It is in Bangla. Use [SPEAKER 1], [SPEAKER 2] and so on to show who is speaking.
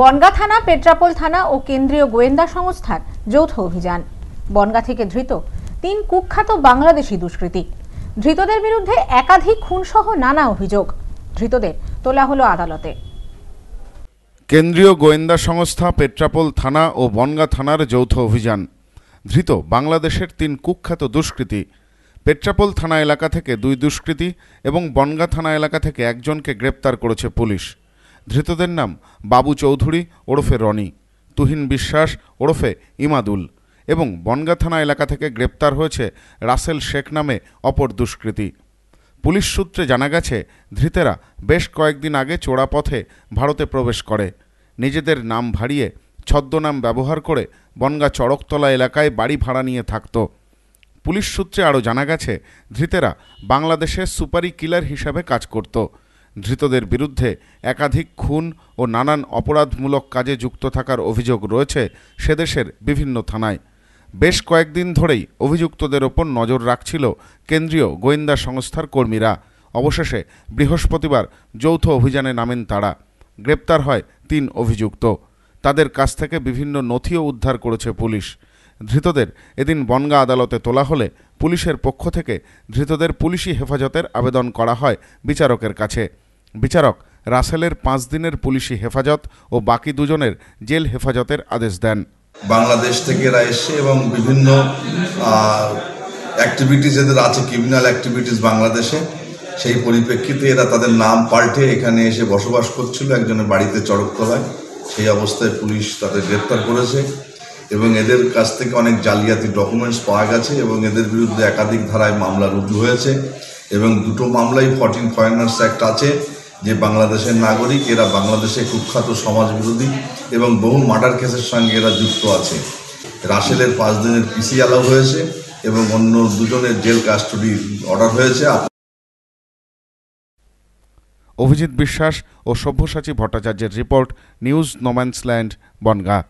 [SPEAKER 1] বনগা থানা পেট্রাপোল থানা ও কেন্দ্রীয় গোয়েন্দা সংস্থার যৌথ অভিযান বনগা থেকে ধৃত তিন কুখ্যাত বাংলাদেশি দুষ্কৃতী ধৃতদের বিরুদ্ধে একাধিক খুনসহ নানা অভিযোগ ধৃতদের তোলা হলো আদালতে কেন্দ্রীয় গোয়েন্দা সংস্থা পেট্রাপোল থানা ও বনগা থানার যৌথ অভিযান ধৃত বাংলাদেশের তিন কুখ্যাত দুষ্কৃতি পেট্রাপোল থানা এলাকা থেকে দুই দুষ্কৃতী এবং বনগা থানা এলাকা থেকে একজনকে গ্রেপ্তার করেছে পুলিশ ধৃতদের নাম বাবু চৌধুরী ওরফে রনি তুহিন বিশ্বাস ওরফে ইমাদুল এবং বনগা থানা এলাকা থেকে গ্রেপ্তার হয়েছে রাসেল শেখ নামে অপর দুষ্কৃতী পুলিশ সূত্রে জানা গেছে ধৃতেরা বেশ কয়েকদিন আগে চোরা পথে ভারতে প্রবেশ করে নিজেদের নাম ভাড়িয়ে ছদ্মনাম ব্যবহার করে বনগা চড়কতলা এলাকায় বাড়ি ভাড়া নিয়ে থাকত পুলিশ সূত্রে আরও জানা গেছে ধৃতেরা বাংলাদেশে সুপারি কিলার হিসাবে কাজ করত ধৃতদের বিরুদ্ধে একাধিক খুন ও নানান অপরাধমূলক কাজে যুক্ত থাকার অভিযোগ রয়েছে সেদেশের বিভিন্ন থানায় বেশ কয়েকদিন ধরেই অভিযুক্তদের ওপর নজর রাখছিল কেন্দ্রীয় গোয়েন্দা সংস্থার কর্মীরা অবশেষে বৃহস্পতিবার যৌথ অভিযানে নামেন তারা গ্রেপ্তার হয় তিন অভিযুক্ত তাদের কাছ থেকে বিভিন্ন নথিও উদ্ধার করেছে পুলিশ ধৃতদের এদিন বনগা আদালতে তোলা হলে পুলিশের পক্ষ থেকে ধৃতদের পুলিশি হেফাজতের আবেদন করা হয় বিচারকের কাছে বিচারক রাসেলের পাঁচ দিনের পুলিশি হেফাজত ও বাকি দুজনের জেল হেফাজতের আদেশ দেন বাংলাদেশ থেকে এরা এসে এবং বিভিন্ন
[SPEAKER 2] অ্যাক্টিভিটিস এদের আছে ক্রিমিনাল অ্যাক্টিভিটিস বাংলাদেশে সেই পরিপ্রেক্ষিতে এরা তাদের নাম পাল্টে এখানে এসে বসবাস করছিল একজনের বাড়িতে চড়কতলায় সেই অবস্থায় পুলিশ তাদের গ্রেপ্তার করেছে এবং এদের কাছ থেকে অনেক জালিয়াতি ডকুমেন্টস পাওয়া গেছে এবং এদের বিরুদ্ধে একাধিক ধারায় মামলা রুজু হয়েছে এবং দুটো মামলাই ফর্টিন ফরেনার্স অ্যাক্ট আছে যে বাংলাদেশের নাগরিক এরা বাংলাদেশে কুখ্যাত সমাজ বিরোধী এবং বহু মার্ডার কেসের সঙ্গে এরা যুক্ত আছে রাসেলের পাঁচ দিনের পিসি অ্যালাউ হয়েছে এবং অন্য দুজনের জেল কাস্টডি অর্ডার হয়েছে
[SPEAKER 1] অভিজিৎ বিশ্বাস ও সব্যসাচী ভট্টাচার্যের রিপোর্ট নিউজ নোম্যান্সল্যান্ড বনগাঁ